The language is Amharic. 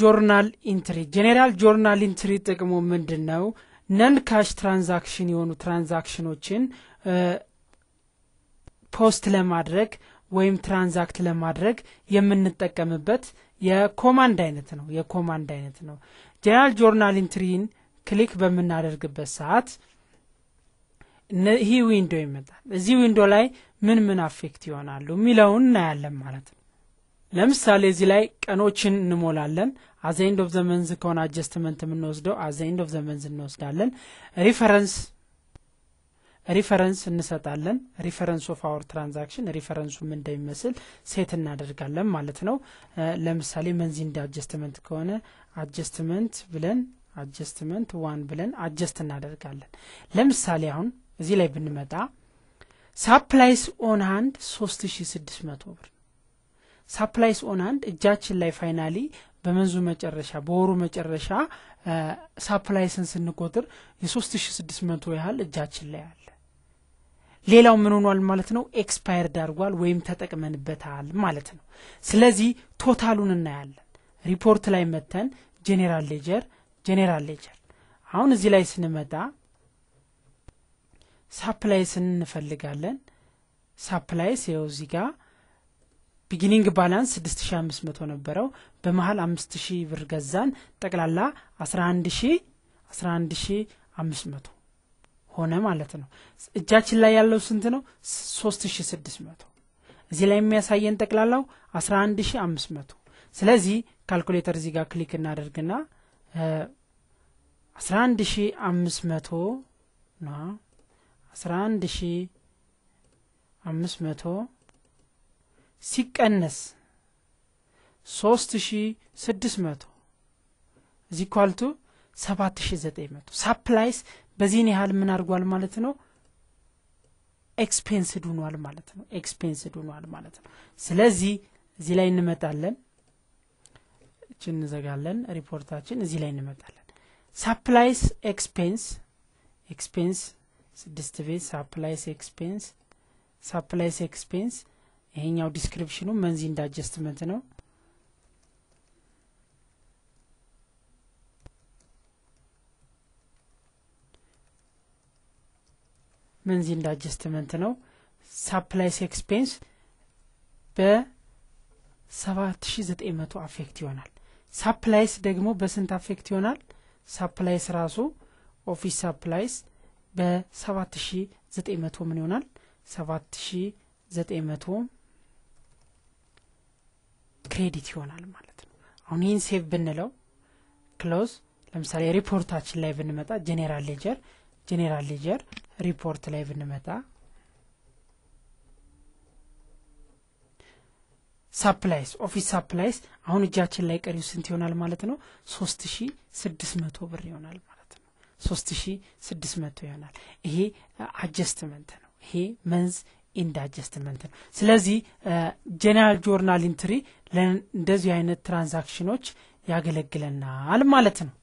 ጆርናል ኢንትሪ ጄኔራል ጆርናል ኢንትሪ ጥቅሙ ምንድን ነው? ነን ካሽ ትራንዛክሽን የሆኑ ትራንዛክሽኖችን ፖስት ለማድረግ ወይም ትራንዛክት ለማድረግ የምንጠቀምበት የኮማንድ አይነት ነው የኮማንድ አይነት ነው። ጄኔራል ጆርናል ኢንትሪን ክሊክ በምናደርግበት ሰዓት ይህ ዊንዶ ይመጣል። እዚህ ዊንዶ ላይ ምን ምን አፌክት ይሆናሉ የሚለውን እናያለን ማለት ነው። ለምሳሌ እዚህ ላይ ቀኖችን እንሞላለን። አዘንድ ኦፍ ዘመንዝ ከሆነ አጀስትመንት የምንወስደው አዘንድ ኦፍ ዘመንዝ እንወስዳለን። ሪፈረንስ ሪፈረንስ እንሰጣለን። ሪፈረንስ ኦፍ አወር ትራንዛክሽን ሪፈረንሱ ምን እንደሚመስል ሴት እናደርጋለን ማለት ነው። ለምሳሌ መንዚ እንደ አጀስትመንት ከሆነ አጀስትመንት ብለን አጀስትመንት ዋን ብለን አጀስት እናደርጋለን። ለምሳሌ አሁን እዚህ ላይ ብንመጣ ሳፕላይስ ኦን ሃንድ ሶስት ሺ ስድስት መቶ ብር ሳፕላይስ ኦን አንድ እጃችን ላይ ፋይናሊ በመንዙ መጨረሻ በወሩ መጨረሻ ሳፕላይስን ስንቆጥር የ3600 ያህል እጃችን ላይ አለ። ሌላው ምን ሆኗል ማለት ነው? ኤክስፓየርድ አድርጓል ወይም ተጠቅመንበታል ማለት ነው። ስለዚህ ቶታሉን እናያለን። ሪፖርት ላይ መተን ጄኔራል ሌጀር ጄኔራል ሌጀር አሁን እዚህ ላይ ስንመጣ ሳፕላይስን እንፈልጋለን። ሳፕላይስ የው እዚህ ጋር ቢጊኒንግ ባላንስ 6500 ነበረው። በመሀል 5000 ብር ገዛን። ጠቅላላ 11500 ሆነ ማለት ነው። እጃችን ላይ ያለው ስንት ነው? 3600 እዚህ ላይ የሚያሳየን ጠቅላላው 11500። ስለዚህ ካልኩሌተር እዚህ ጋር ክሊክ እናደርግና 11500 ና 11500 ሲቀነስ ሶስት ሺ ስድስት መቶ ዚኳልቱ ሰባት ሺ ዘጠኝ መቶ ሳፕላይስ በዚህን ያህል ምን አድርጓል ማለት ነው ኤክስፔንስድ ሁኗል ማለት ነው ኤክስፔንስድ ሁኗል ማለት ነው ስለዚህ እዚህ ላይ እንመጣለን እች እንዘጋለን ሪፖርታችን እዚህ ላይ እንመጣለን ሳፕላይስ ኤክስፔንስ ኤክስፔንስ ስድስት ቤት ሳፕላይስ ኤክስፔንስ ሳፕላይስ ኤክስፔንስ ይሄኛው ዲስክሪፕሽኑ መንዚ እንደ አጀስትመንት ነው መንዚ እንደ አጀስትመንት ነው ሳፕላይስ ኤክስፔንስ በ7900 አፌክት ይሆናል ሳፕላይስ ደግሞ በስንት አፌክት ይሆናል ሳፕላይስ ራሱ ኦፊስ ሳፕላይስ በ7900 ምን ይሆናል 7900 ክሬዲት ይሆናል ማለት ነው። አሁን ይህን ሴቭ ብንለው ክሎዝ፣ ለምሳሌ ሪፖርታችን ላይ ብንመጣ ጄኔራል ሌጀር ጄኔራል ሌጀር ሪፖርት ላይ ብንመጣ ሳፕላይስ ኦፊስ ሳፕላይስ አሁን እጃችን ላይ ቀሪው ስንት ይሆናል ማለት ነው? ሶስት ሺ ስድስት መቶ ብር ይሆናል ማለት ነው። ሶስት ሺ ስድስት መቶ ይሆናል። ይሄ አጀስትመንት ነው። ይሄ መንዝ ኢንድ አጀስትመንት ነው። ስለዚህ ጄኔራል ጆርናል ኢንትሪ ለእንደዚህ አይነት ትራንዛክሽኖች ያገለግለናል ማለት ነው።